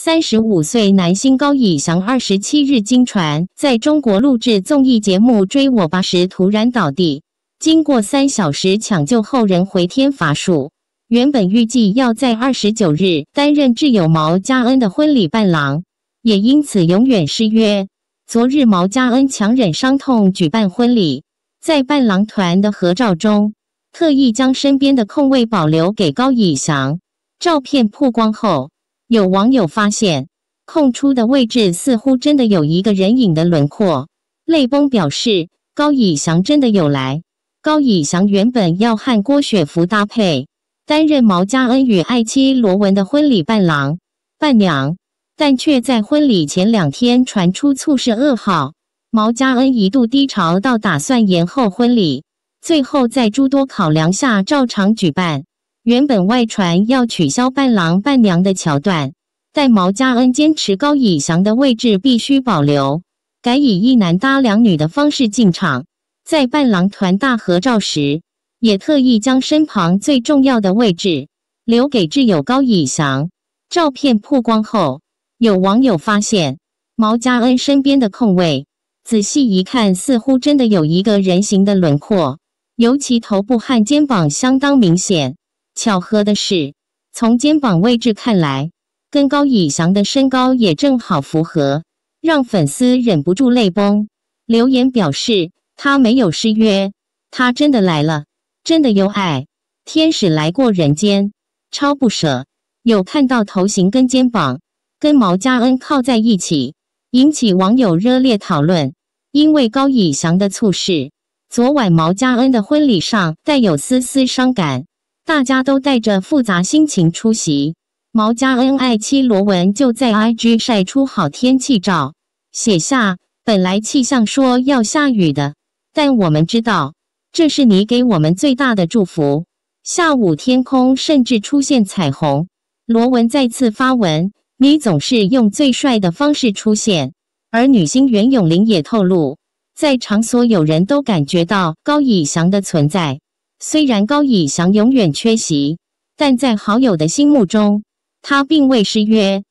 三十五岁男星高以翔，二十七日经传在中国录制综艺节目《追我吧》时突然倒地，经过三小时抢救后人回天乏术。原本预计要在二十九日担任挚友毛家恩的婚礼伴郎，也因此永远失约。昨日毛家恩强忍伤痛举办婚礼，在伴郎团的合照中特意将身边的空位保留给高以翔。照片曝光后。有网友发现空出的位置似乎真的有一个人影的轮廓，泪崩表示高以翔真的有来。高以翔原本要和郭雪芙搭配，担任毛嘉恩与爱妻罗文的婚礼伴郎、伴娘，但却在婚礼前两天传出猝事噩耗。毛嘉恩一度低潮到打算延后婚礼，最后在诸多考量下照常举办。原本外传要取消伴郎伴娘的桥段，在毛家恩坚持高以翔的位置必须保留，改以一男搭两女的方式进场。在伴郎团大合照时，也特意将身旁最重要的位置留给挚友高以翔。照片曝光后，有网友发现毛家恩身边的空位，仔细一看，似乎真的有一个人形的轮廓，尤其头部和肩膀相当明显。巧合的是，从肩膀位置看来，跟高以翔的身高也正好符合，让粉丝忍不住泪崩。留言表示：“他没有失约，他真的来了，真的有爱，天使来过人间，超不舍。”有看到头型跟肩膀跟毛嘉恩靠在一起，引起网友热烈讨论。因为高以翔的猝逝，昨晚毛嘉恩的婚礼上带有丝丝伤感。大家都带着复杂心情出席。毛家恩爱妻罗文就在 IG 晒出好天气照，写下：“本来气象说要下雨的，但我们知道这是你给我们最大的祝福。”下午天空甚至出现彩虹。罗文再次发文：“你总是用最帅的方式出现。”而女星袁咏琳也透露，在场所有人都感觉到高以翔的存在。虽然高以翔永远缺席，但在好友的心目中，他并未失约。